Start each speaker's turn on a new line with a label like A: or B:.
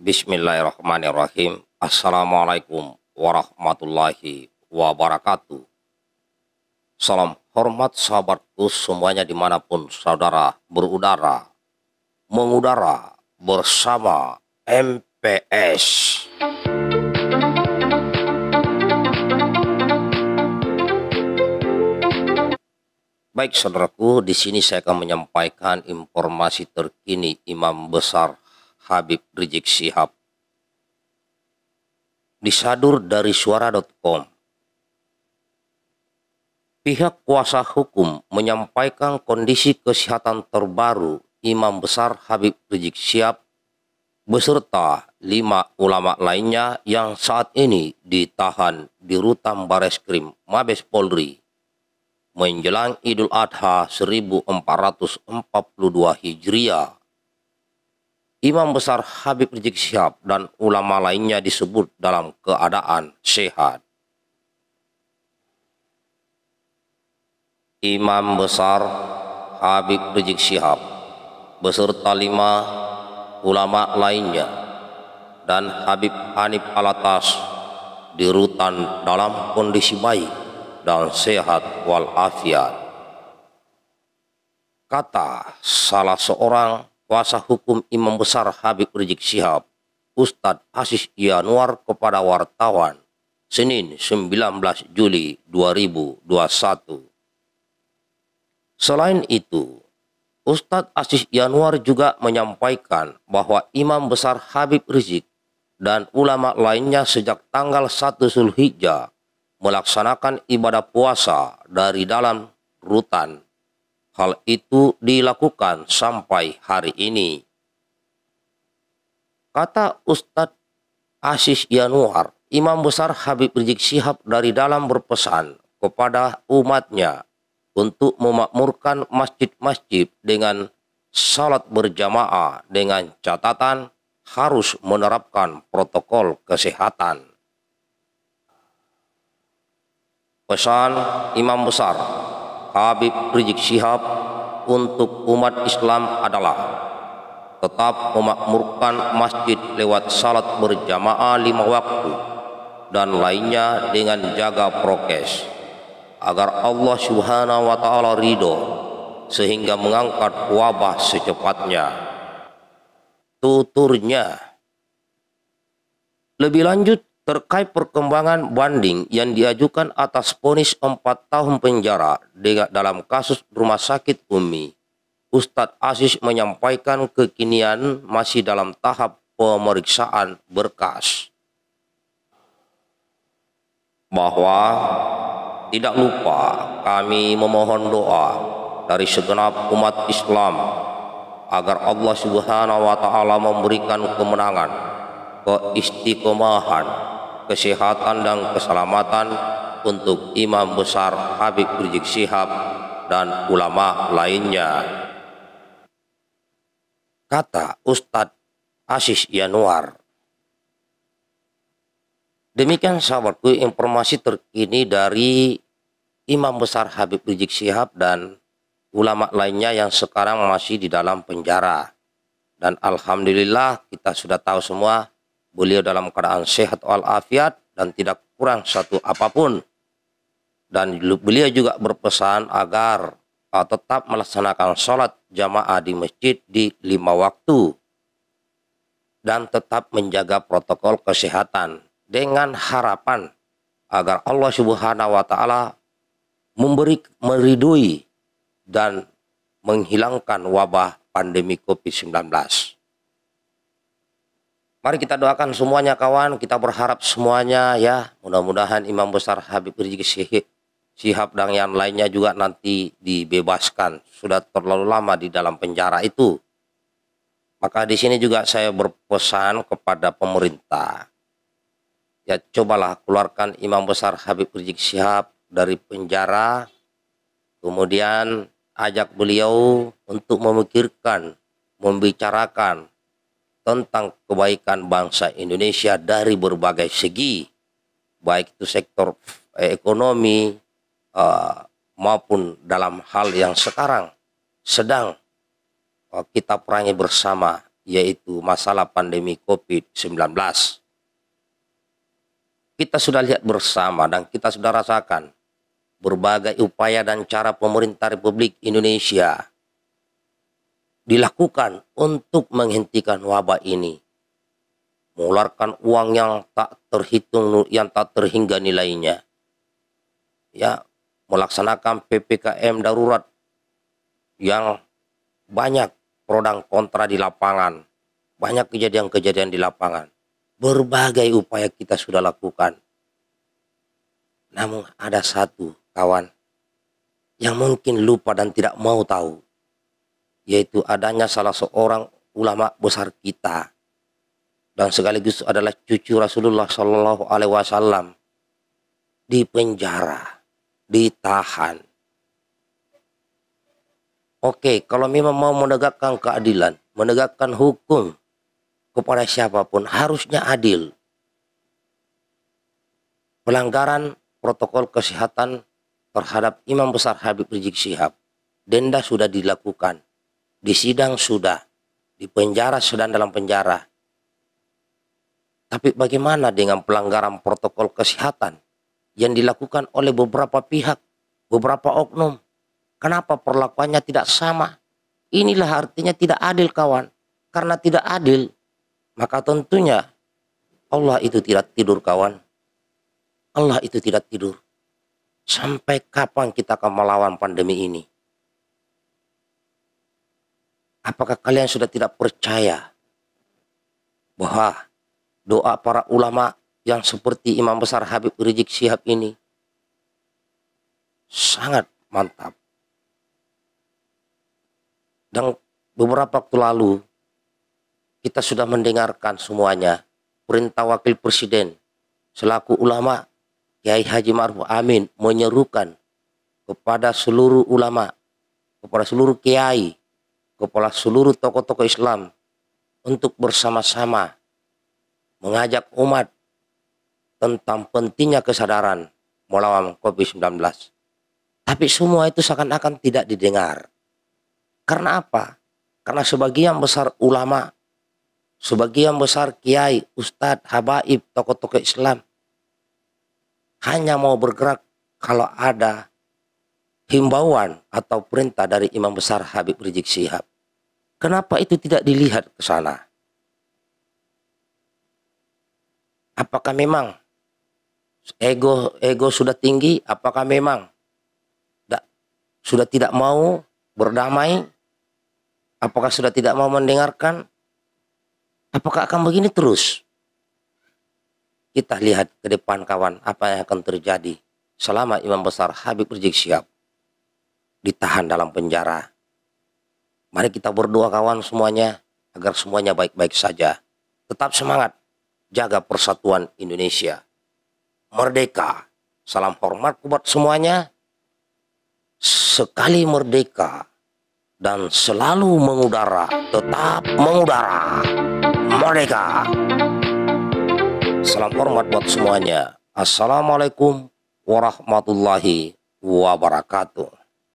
A: Bismillahirrahmanirrahim. Assalamualaikum warahmatullahi wabarakatuh. Salam hormat sahabatku semuanya dimanapun saudara berudara, mengudara bersama MPS. Baik saudaraku, di sini saya akan menyampaikan informasi terkini Imam Besar Habib Rizik Syihab. Disadur dari suara.com Pihak kuasa hukum menyampaikan kondisi kesehatan terbaru Imam Besar Habib Rizik Syihab beserta lima ulama lainnya yang saat ini ditahan di Rutan Bareskrim Mabes Polri menjelang Idul Adha 1442 Hijriah Imam Besar Habib Rizik Syihab dan ulama lainnya disebut dalam keadaan sehat. Imam Besar Habib Rizik Syihab beserta lima ulama lainnya dan Habib Hanif Alatas di rutan dalam kondisi baik dan sehat walafiat. Kata salah seorang kuasa hukum Imam Besar Habib Rizik Syihab, Ustadz Hasis Yanuar kepada wartawan, Senin 19 Juli 2021. Selain itu, Ustadz Asis Yanuar juga menyampaikan bahwa Imam Besar Habib Rizik dan ulama lainnya sejak tanggal 1 Zulhijjah melaksanakan ibadah puasa dari dalam rutan Hal itu dilakukan sampai hari ini. Kata Ustadz Asis Yanuar, Imam Besar Habib Rizik Sihab dari dalam berpesan kepada umatnya untuk memakmurkan masjid-masjid dengan salat berjamaah dengan catatan harus menerapkan protokol kesehatan. Pesan Imam Besar Habib Rizik Syihab untuk umat Islam adalah tetap memakmurkan masjid lewat salat berjamaah lima waktu dan lainnya dengan jaga prokes agar Allah Subhanahu wa taala ridho sehingga mengangkat wabah secepatnya tuturnya lebih lanjut terkait perkembangan banding yang diajukan atas ponis 4 tahun penjara dalam kasus rumah sakit Umi. Ustadz Aziz menyampaikan kekinian masih dalam tahap pemeriksaan berkas. Bahwa tidak lupa kami memohon doa dari segenap umat Islam agar Allah Subhanahu wa taala memberikan kemenangan, keistiqomahan kesehatan dan keselamatan untuk Imam Besar Habib Rizik Sihab dan ulama lainnya. Kata Ustadz Asis Yanuar. Demikian sahabatku informasi terkini dari Imam Besar Habib Rizik Sihab dan ulama lainnya yang sekarang masih di dalam penjara. Dan Alhamdulillah kita sudah tahu semua Beliau dalam keadaan sehat walafiat dan tidak kurang satu apapun. Dan beliau juga berpesan agar uh, tetap melaksanakan sholat jamaah di masjid di lima waktu dan tetap menjaga protokol kesehatan dengan harapan agar Allah Subhanahu wa taala memberi meridui dan menghilangkan wabah pandemi Covid-19. Mari kita doakan semuanya kawan, kita berharap semuanya ya. Mudah-mudahan Imam Besar Habib Rizik Sihab dan yang lainnya juga nanti dibebaskan. Sudah terlalu lama di dalam penjara itu. Maka di sini juga saya berpesan kepada pemerintah. Ya cobalah keluarkan Imam Besar Habib Rizik Sihab dari penjara. Kemudian ajak beliau untuk memikirkan, membicarakan tentang kebaikan bangsa Indonesia dari berbagai segi, baik itu sektor eh, ekonomi eh, maupun dalam hal yang sekarang sedang eh, kita perangi bersama, yaitu masalah pandemi COVID-19. Kita sudah lihat bersama dan kita sudah rasakan berbagai upaya dan cara pemerintah Republik Indonesia dilakukan untuk menghentikan wabah ini. Mengeluarkan uang yang tak terhitung, yang tak terhingga nilainya. Ya, melaksanakan PPKM darurat yang banyak produk kontra di lapangan. Banyak kejadian-kejadian di lapangan. Berbagai upaya kita sudah lakukan. Namun ada satu kawan yang mungkin lupa dan tidak mau tahu yaitu adanya salah seorang ulama besar kita dan sekaligus adalah cucu Rasulullah Shallallahu Alaihi Wasallam di penjara, ditahan. Oke, kalau memang mau menegakkan keadilan, menegakkan hukum kepada siapapun harusnya adil. Pelanggaran protokol kesehatan terhadap Imam Besar Habib Rizik Syihab, denda sudah dilakukan di sidang sudah, di penjara sedang dalam penjara. Tapi bagaimana dengan pelanggaran protokol kesehatan yang dilakukan oleh beberapa pihak, beberapa oknum? Kenapa perlakuannya tidak sama? Inilah artinya tidak adil kawan. Karena tidak adil, maka tentunya Allah itu tidak tidur kawan. Allah itu tidak tidur. Sampai kapan kita akan melawan pandemi ini? Apakah kalian sudah tidak percaya bahwa doa para ulama yang seperti Imam Besar Habib Rizik Syihab ini sangat mantap. Dan beberapa waktu lalu kita sudah mendengarkan semuanya perintah wakil presiden selaku ulama Kiai Haji Maruf Amin menyerukan kepada seluruh ulama, kepada seluruh kiai kepala seluruh tokoh-tokoh Islam untuk bersama-sama mengajak umat tentang pentingnya kesadaran melawan COVID-19. Tapi semua itu seakan-akan tidak didengar. Karena apa? Karena sebagian besar ulama, sebagian besar kiai, ustadz, habaib, tokoh-tokoh Islam hanya mau bergerak kalau ada himbauan atau perintah dari imam besar Habib Rizik Sihab. Kenapa itu tidak dilihat ke sana? Apakah memang ego ego sudah tinggi? Apakah memang sudah tidak mau berdamai? Apakah sudah tidak mau mendengarkan? Apakah akan begini terus? Kita lihat ke depan kawan apa yang akan terjadi selama Imam Besar Habib Rizik siap ditahan dalam penjara Mari kita berdoa kawan semuanya agar semuanya baik-baik saja. Tetap semangat, jaga persatuan Indonesia. Merdeka. Salam hormat buat semuanya. Sekali merdeka dan selalu mengudara, tetap mengudara. Merdeka. Salam hormat buat semuanya. Assalamualaikum warahmatullahi wabarakatuh.